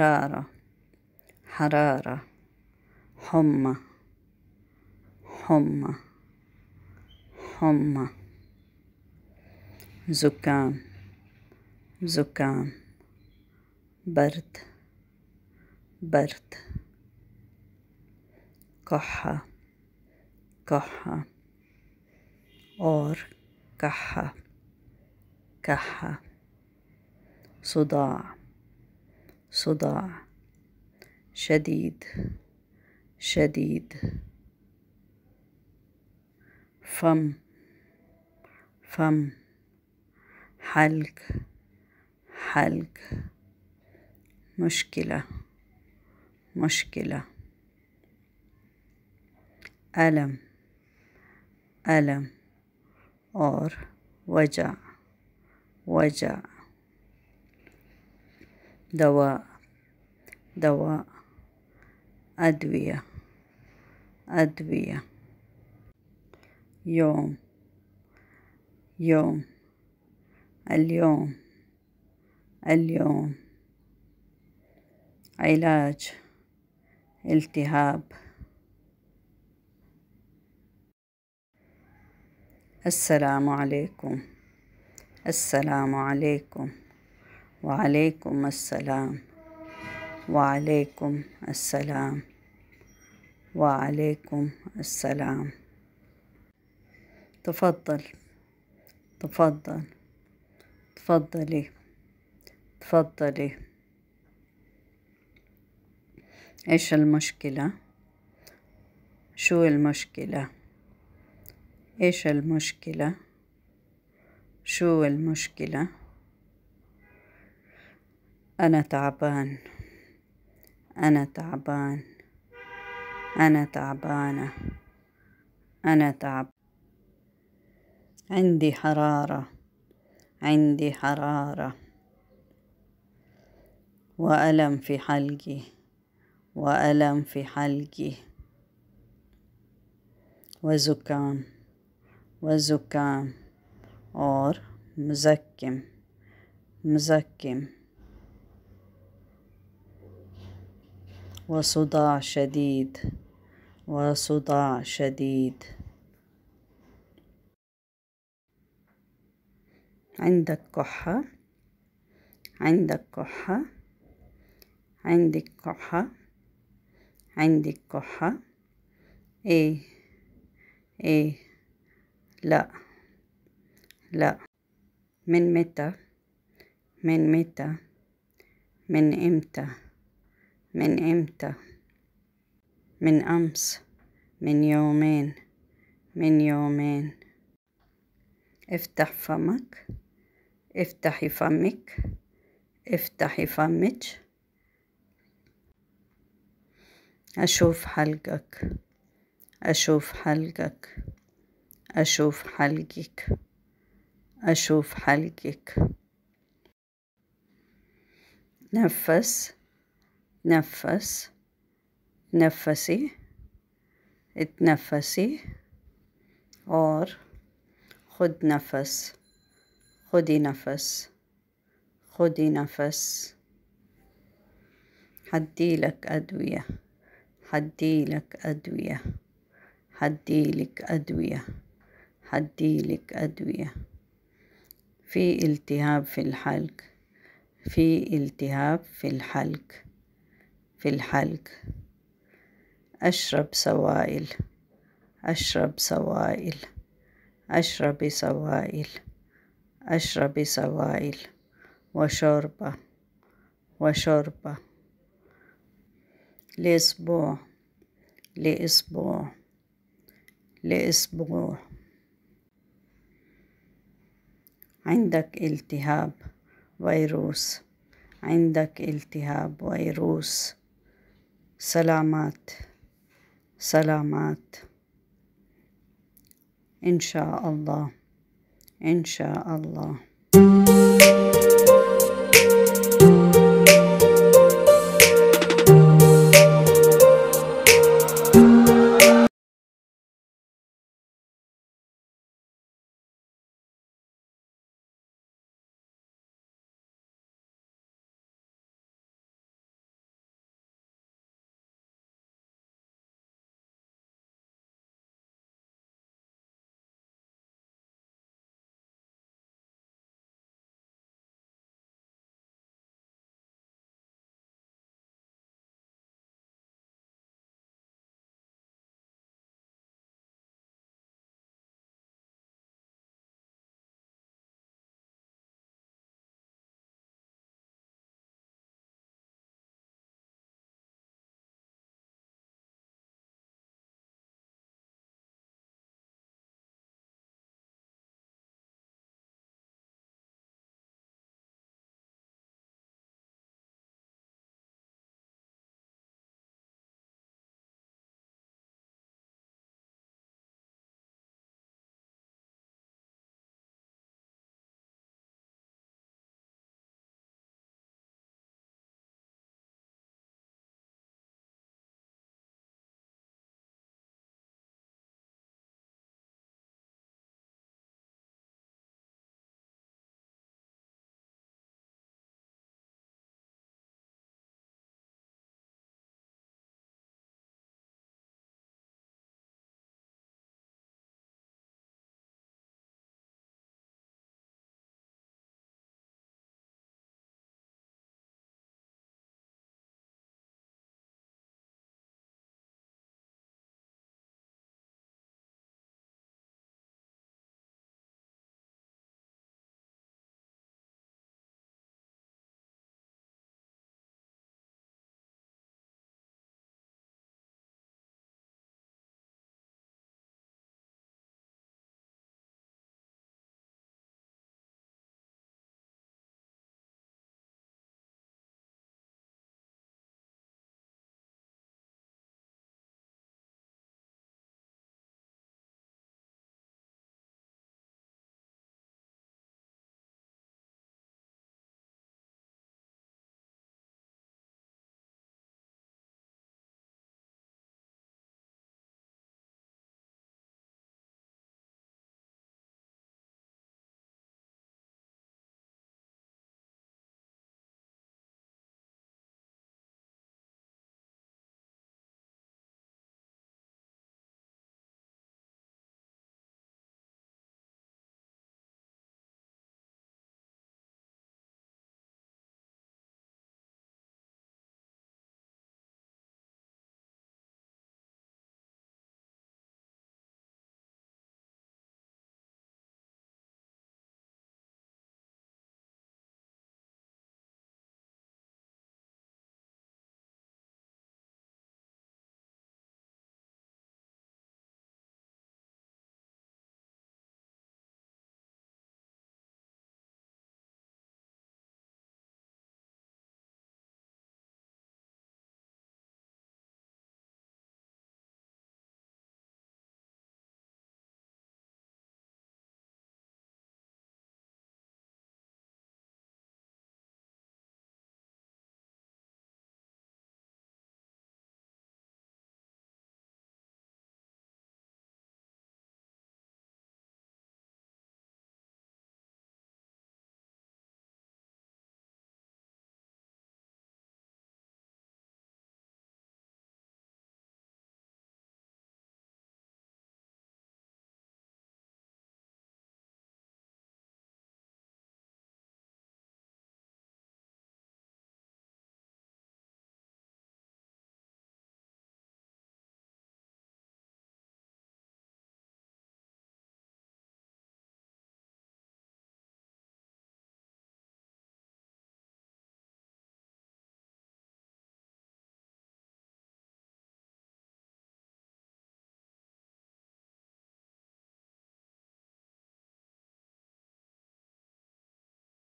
حرارة حرارة حمى حمى حمى زكام زكام برد برد كحة كحة اور كحة كحة صداع صداع شديد شديد فم فم حلق حلق مشكلة مشكلة ألم ألم اور وجع وجع دواء دواء أدوية أدوية يوم يوم اليوم اليوم علاج التهاب السلام عليكم السلام عليكم وعليكم السلام وعليكم السلام وعليكم السلام تفضل تفضل تفضلي تفضلي ايش المشكلة شو المشكلة ايش المشكلة شو المشكله أنا تعبان أنا تعبان أنا تعبانة أنا تعب عندي حرارة عندي حرارة وألم في حلقي وألم في حلقي وزكام وزكام اور مزكم مزكم وصداع شديد وصداع شديد عندك كحة عندك كحة عندك كحة عندك كحة ايه ايه لا لا من متى من متى من امتى من امتى من امس من يومين من يومين افتح فمك افتحي فمك افتحي فمك اشوف حلقك اشوف حلقك اشوف حلقك اشوف حلقك نفس نفس نفسي اتنفسي اور خد نفس خدي نفس خدي نفس حديلك أدوية حديلك أدوية حديلك أدوية حديلك أدوية في التهاب في الحلق في التهاب في الحلق في الحلق أشرب سوائل أشرب سوائل أشرب سوائل أشرب سوائل وشوربة وشوربة لأسبوع لأسبوع لأسبوع عندك التهاب فيروس عندك التهاب فيروس سلامات سلامات إن شاء الله إن شاء الله